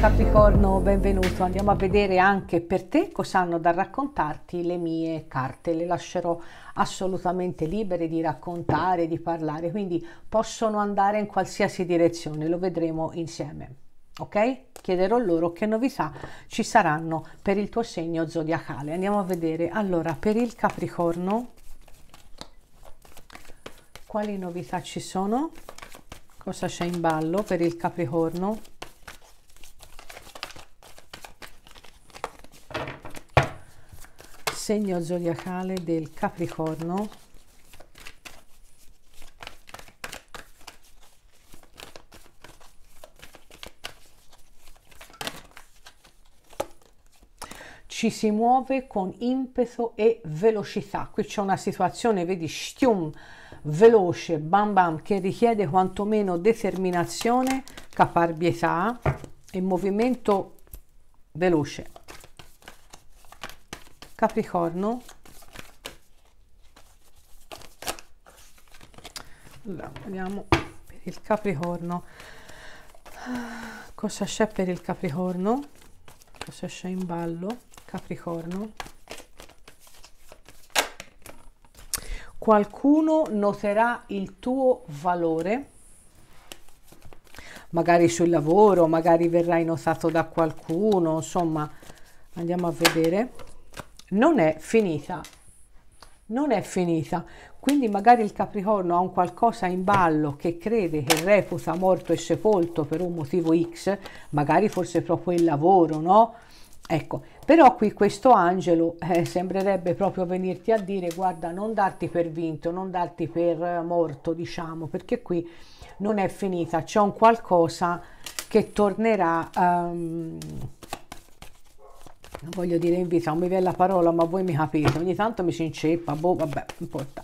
Capricorno, benvenuto. Andiamo a vedere anche per te cosa hanno da raccontarti le mie carte. Le lascerò assolutamente libere di raccontare, di parlare, quindi possono andare in qualsiasi direzione, lo vedremo insieme. Ok? Chiederò loro che novità ci saranno per il tuo segno zodiacale. Andiamo a vedere. Allora, per il Capricorno quali novità ci sono? Cosa c'è in ballo per il Capricorno? segno zodiacale del Capricorno ci si muove con impeto e velocità. Qui c'è una situazione, vedi, stium, veloce, bam bam, che richiede quantomeno determinazione, caparbietà e movimento veloce. Capricorno. Allora, vediamo per il Capricorno. Cosa c'è per il Capricorno? Cosa c'è in ballo? Capricorno. Qualcuno noterà il tuo valore magari sul lavoro, magari verrai notato da qualcuno, insomma, andiamo a vedere non è finita. Non è finita. Quindi magari il Capricorno ha un qualcosa in ballo che crede, che reputa morto e sepolto per un motivo X, magari forse proprio il lavoro, no? Ecco, però qui questo angelo eh, sembrerebbe proprio venirti a dire guarda non darti per vinto, non darti per eh, morto, diciamo, perché qui non è finita, c'è un qualcosa che tornerà... Um, non voglio dire in vita, non mi viene la parola, ma voi mi capite, ogni tanto mi si inceppa, boh, vabbè, importa.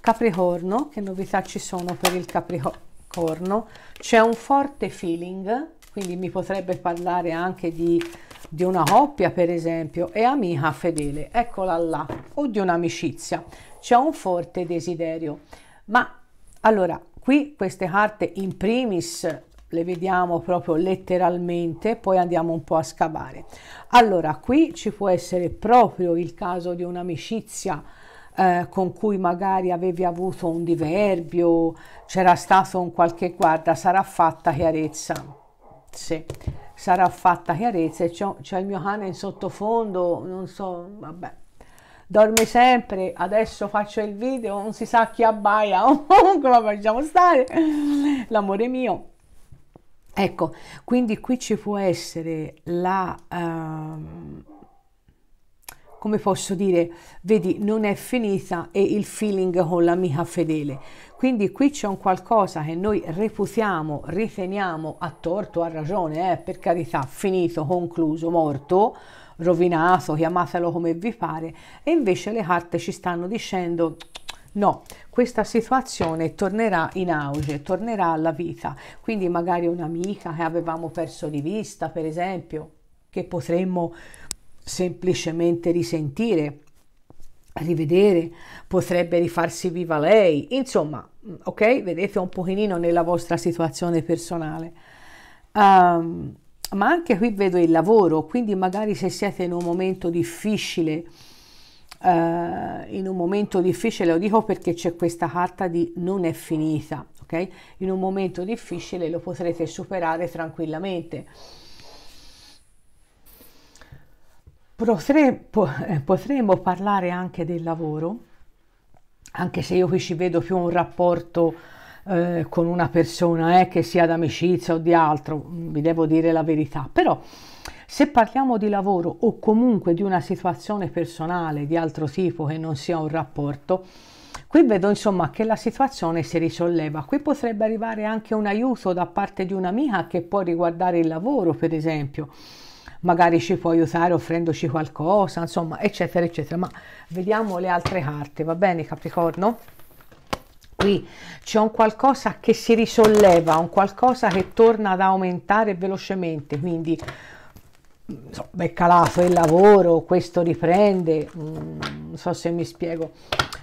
Capricorno, che novità ci sono per il Capricorno? C'è un forte feeling, quindi mi potrebbe parlare anche di, di una coppia, per esempio, e amica fedele, eccola là, o di un'amicizia. C'è un forte desiderio, ma allora, qui queste carte in primis le vediamo proprio letteralmente, poi andiamo un po' a scavare. Allora, qui ci può essere proprio il caso di un'amicizia eh, con cui magari avevi avuto un diverbio, c'era stato un qualche guarda, sarà fatta chiarezza. Sì, sarà fatta chiarezza. C'è il mio cane in sottofondo, non so, vabbè dorme sempre, adesso faccio il video, non si sa chi abbaia, comunque la facciamo stare, l'amore mio. Ecco, quindi qui ci può essere la... Um, come posso dire, vedi, non è finita e il feeling con l'amica fedele. Quindi qui c'è un qualcosa che noi reputiamo, riteniamo a torto, a ragione, eh, per carità, finito, concluso, morto, rovinato, chiamatelo come vi pare, e invece le carte ci stanno dicendo No, questa situazione tornerà in auge, tornerà alla vita. Quindi magari un'amica che avevamo perso di vista, per esempio, che potremmo semplicemente risentire, rivedere, potrebbe rifarsi viva lei. Insomma, ok? Vedete un pochino nella vostra situazione personale. Um, ma anche qui vedo il lavoro, quindi magari se siete in un momento difficile, eh, in un momento difficile, lo dico perché c'è questa carta di non è finita, ok? In un momento difficile lo potrete superare tranquillamente. Potre, po, eh, potremmo parlare anche del lavoro, anche se io qui ci vedo più un rapporto eh, con una persona, eh, che sia d'amicizia o di altro, mm, vi devo dire la verità, però se parliamo di lavoro o comunque di una situazione personale di altro tipo che non sia un rapporto, Qui vedo insomma che la situazione si risolleva, qui potrebbe arrivare anche un aiuto da parte di un'amica che può riguardare il lavoro per esempio, magari ci può aiutare offrendoci qualcosa, insomma eccetera eccetera, ma vediamo le altre carte, va bene Capricorno? Qui c'è un qualcosa che si risolleva, un qualcosa che torna ad aumentare velocemente, quindi so, è calato il lavoro, questo riprende, mm, non so se mi spiego,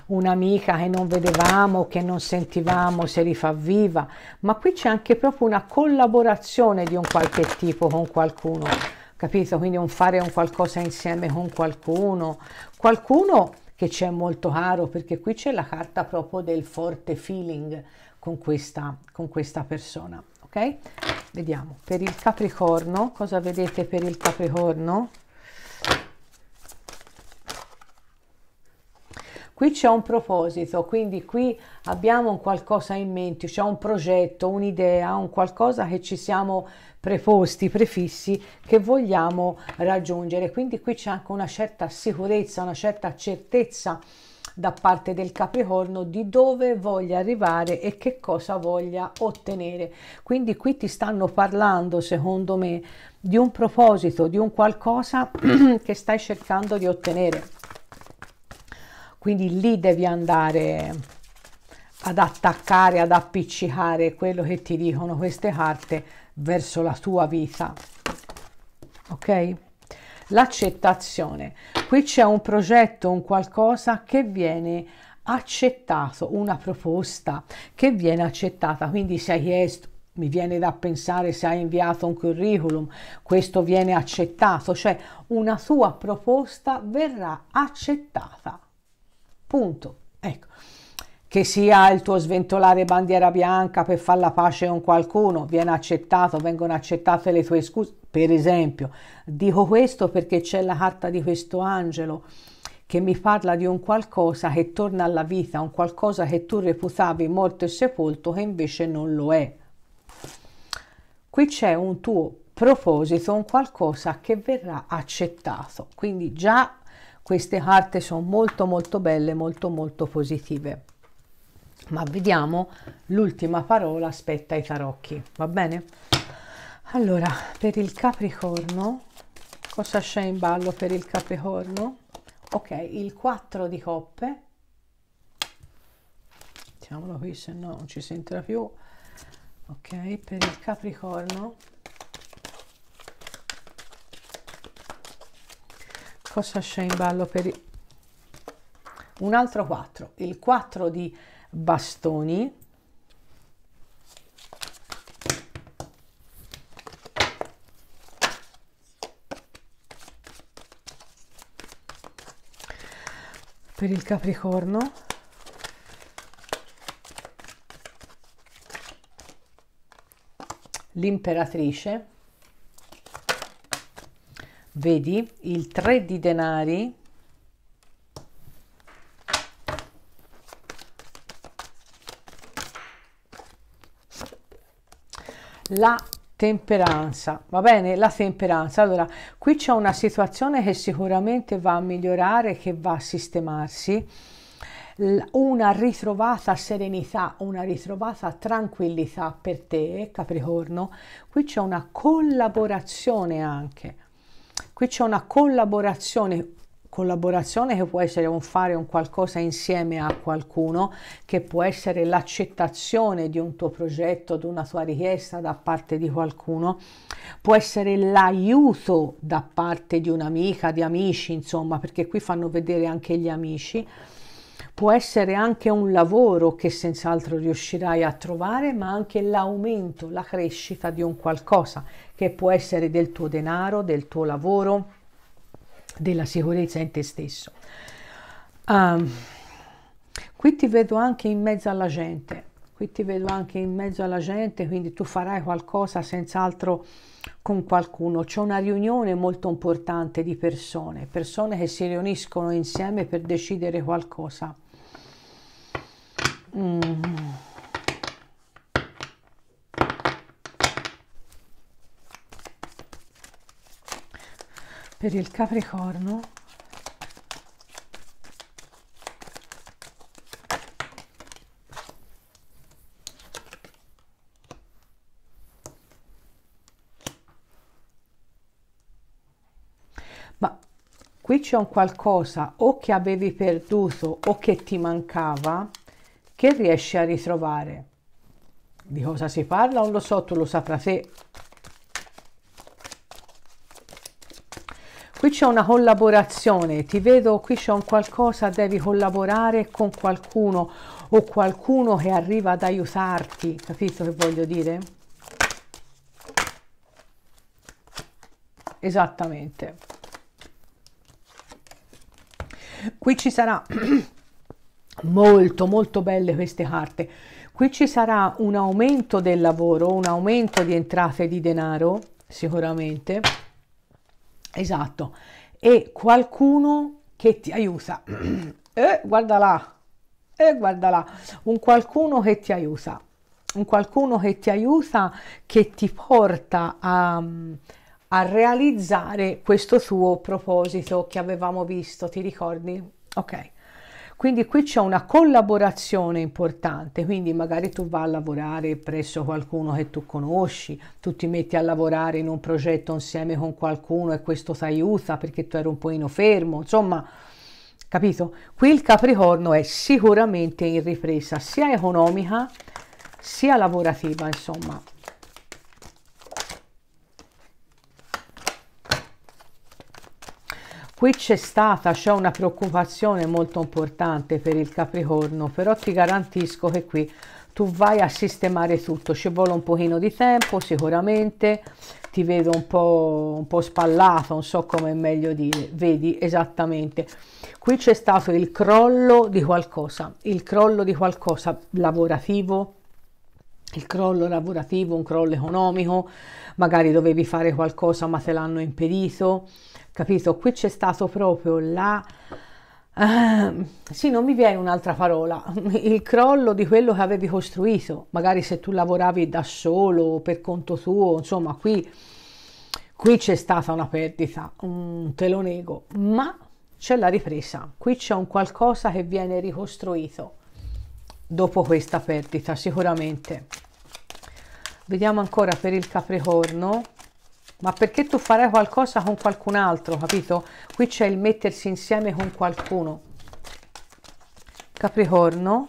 un'amica che non vedevamo, che non sentivamo, si rifà viva, ma qui c'è anche proprio una collaborazione di un qualche tipo con qualcuno, capito? Quindi un fare un qualcosa insieme con qualcuno, qualcuno che c'è molto caro, perché qui c'è la carta proprio del forte feeling con questa, con questa persona ok vediamo per il capricorno cosa vedete per il capricorno qui c'è un proposito, quindi qui abbiamo un qualcosa in mente, c'è un progetto, un'idea, un qualcosa che ci siamo preposti, prefissi, che vogliamo raggiungere. Quindi qui c'è anche una certa sicurezza, una certa certezza da parte del Capricorno di dove voglia arrivare e che cosa voglia ottenere. Quindi qui ti stanno parlando, secondo me, di un proposito, di un qualcosa che stai cercando di ottenere. Quindi lì devi andare ad attaccare, ad appiccicare quello che ti dicono queste carte verso la tua vita. Ok? l'accettazione. Qui c'è un progetto, un qualcosa che viene accettato, una proposta che viene accettata, quindi se hai chiesto mi viene da pensare se hai inviato un curriculum, questo viene accettato, cioè una tua proposta verrà accettata. Punto. Ecco che sia il tuo sventolare bandiera bianca per fare la pace con qualcuno, viene accettato, vengono accettate le tue scuse. Per esempio, dico questo perché c'è la carta di questo angelo che mi parla di un qualcosa che torna alla vita, un qualcosa che tu reputavi morto e sepolto che invece non lo è. Qui c'è un tuo proposito, un qualcosa che verrà accettato. Quindi già queste carte sono molto molto belle, molto molto positive ma vediamo l'ultima parola spetta ai tarocchi va bene allora per il capricorno cosa c'è in ballo per il capricorno ok il 4 di coppe mettiamolo qui se no non ci sentirà più ok per il capricorno cosa c'è in ballo per il... un altro 4 il 4 di coppe bastoni per il capricorno l'imperatrice vedi il 3 di denari la temperanza va bene la temperanza allora qui c'è una situazione che sicuramente va a migliorare che va a sistemarsi una ritrovata serenità una ritrovata tranquillità per te capricorno qui c'è una collaborazione anche qui c'è una collaborazione collaborazione che può essere un fare un qualcosa insieme a qualcuno, che può essere l'accettazione di un tuo progetto, di una tua richiesta da parte di qualcuno, può essere l'aiuto da parte di un'amica, di amici, insomma, perché qui fanno vedere anche gli amici. Può essere anche un lavoro che senz'altro riuscirai a trovare, ma anche l'aumento, la crescita di un qualcosa, che può essere del tuo denaro, del tuo lavoro della sicurezza in te stesso. Um, qui ti vedo anche in mezzo alla gente, qui ti vedo anche in mezzo alla gente, quindi tu farai qualcosa senz'altro con qualcuno. C'è una riunione molto importante di persone, persone che si riuniscono insieme per decidere qualcosa. Mm. per il Capricorno ma qui c'è un qualcosa o che avevi perduto o che ti mancava che riesci a ritrovare di cosa si parla non lo so tu lo saprai te Qui c'è una collaborazione, ti vedo, qui c'è un qualcosa, devi collaborare con qualcuno o qualcuno che arriva ad aiutarti, capito che voglio dire? Esattamente. Qui ci sarà molto molto belle queste carte. Qui ci sarà un aumento del lavoro, un aumento di entrate di denaro, sicuramente Esatto. E qualcuno che ti aiuta. eh, guarda là. Eh, guarda là. Un qualcuno che ti aiuta. Un qualcuno che ti aiuta, che ti porta a a realizzare questo tuo proposito che avevamo visto, ti ricordi? Ok. Quindi qui c'è una collaborazione importante, quindi magari tu vai a lavorare presso qualcuno che tu conosci, tu ti metti a lavorare in un progetto insieme con qualcuno e questo ti aiuta perché tu eri un pochino fermo, insomma, capito? Qui il Capricorno è sicuramente in ripresa sia economica sia lavorativa, insomma. qui c'è stata, c'è una preoccupazione molto importante per il Capricorno, però ti garantisco che qui tu vai a sistemare tutto, ci vuole un pochino di tempo sicuramente, ti vedo un po', un po spallato, non so come è meglio dire, vedi esattamente. Qui c'è stato il crollo di qualcosa, il crollo di qualcosa lavorativo, il crollo lavorativo, un crollo economico, magari dovevi fare qualcosa ma te l'hanno impedito, capito? Qui c'è stato proprio la... Uh, sì, non mi viene un'altra parola, il crollo di quello che avevi costruito, magari se tu lavoravi da solo, o per conto tuo, insomma, qui, qui c'è stata una perdita, um, te lo nego, ma c'è la ripresa, qui c'è un qualcosa che viene ricostruito dopo questa perdita, sicuramente. Vediamo ancora per il Capricorno ma perché tu farai qualcosa con qualcun altro, capito? Qui c'è il mettersi insieme con qualcuno. Capricorno,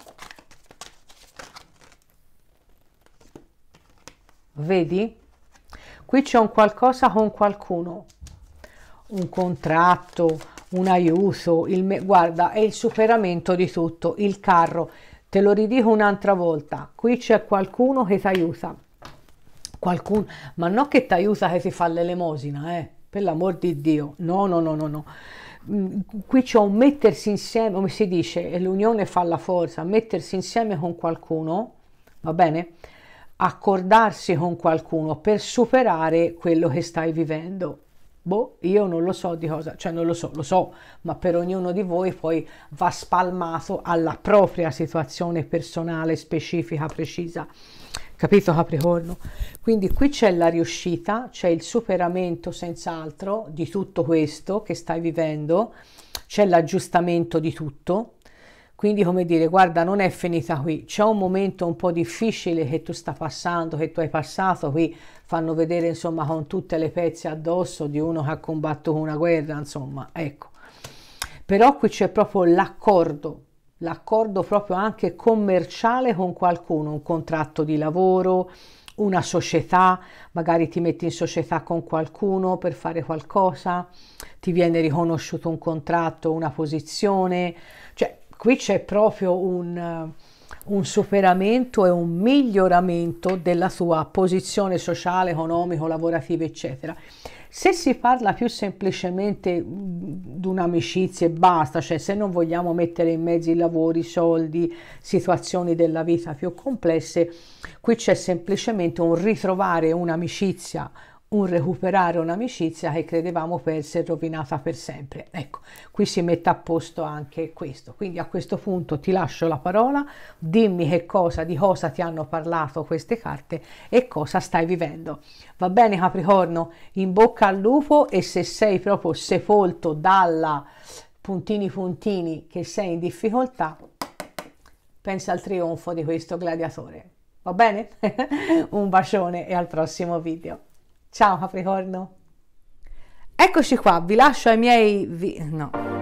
vedi? Qui c'è un qualcosa con qualcuno, un contratto, un aiuto, il guarda, è il superamento di tutto, il carro. Te lo ridico un'altra volta, qui c'è qualcuno che ti aiuta qualcuno, ma non che ti aiuta che si fa l'elemosina, eh, per l'amor di Dio, no, no, no, no, no. Mm, qui c'è un mettersi insieme, come si dice, e l'unione fa la forza, mettersi insieme con qualcuno, va bene? Accordarsi con qualcuno per superare quello che stai vivendo. Boh, io non lo so di cosa, cioè non lo so, lo so, ma per ognuno di voi poi va spalmato alla propria situazione personale, specifica, precisa capito Capricorno? Quindi qui c'è la riuscita, c'è il superamento senz'altro di tutto questo che stai vivendo, c'è l'aggiustamento di tutto, quindi come dire, guarda, non è finita qui, c'è un momento un po' difficile che tu stai passando, che tu hai passato, qui fanno vedere insomma con tutte le pezze addosso di uno che ha combattuto una guerra, insomma, ecco. Però qui c'è proprio l'accordo l'accordo proprio anche commerciale con qualcuno, un contratto di lavoro, una società, magari ti metti in società con qualcuno per fare qualcosa, ti viene riconosciuto un contratto, una posizione, cioè qui c'è proprio un, un superamento e un miglioramento della tua posizione sociale, economico, lavorativa, eccetera. Se si parla più semplicemente mm, di un'amicizia e basta, cioè se non vogliamo mettere in mezzo i lavori, i soldi, situazioni della vita più complesse, qui c'è semplicemente un ritrovare un'amicizia un recuperare un'amicizia che credevamo persa e rovinata per sempre. Ecco, qui si mette a posto anche questo. Quindi a questo punto ti lascio la parola, dimmi che cosa, di cosa ti hanno parlato queste carte e cosa stai vivendo. Va bene Capricorno, in bocca al lupo e se sei proprio sepolto dalla puntini puntini che sei in difficoltà, pensa al trionfo di questo gladiatore. Va bene? Un bacione e al prossimo video. Ciao Capricorno! Eccoci qua, vi lascio ai miei... Vi... no...